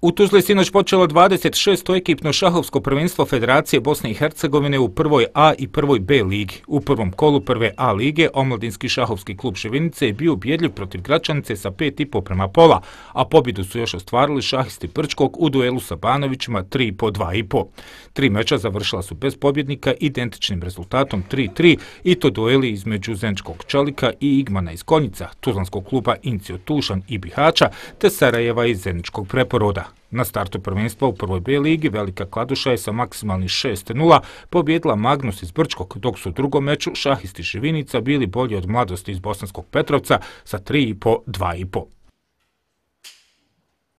U Tuzli sinoć počelo 26. ekipno šahovsko prvenstvo Federacije Bosne i Hercegovine u prvoj A i prvoj B ligi. U prvom kolu prve A lige omladinski šahovski klub Ševinice je bio ubjedljiv protiv Gračanice sa 5,5 prema pola, a pobjedu su još ostvarili šahisti Prčkog u duelu sa Banovićima 3,5 po i 2,5. Tri meča završila su bez pobjednika identičnim rezultatom 3-3 i to dueli između Zenčkog Čalika i Igmana iz Konjica, Tuzlanskog kluba Incio Tušan i Bihača te Sarajeva iz Zeničkog preporoda. Na startu prvenstva u prvoj B ligi Velika Kladuša je sa maksimalni 6-0 pobjedila Magnus iz Brčkog, dok su u drugom meču Šahisti Živinica bili bolji od mladosti iz Bosanskog Petrovca sa 3,5-2,5.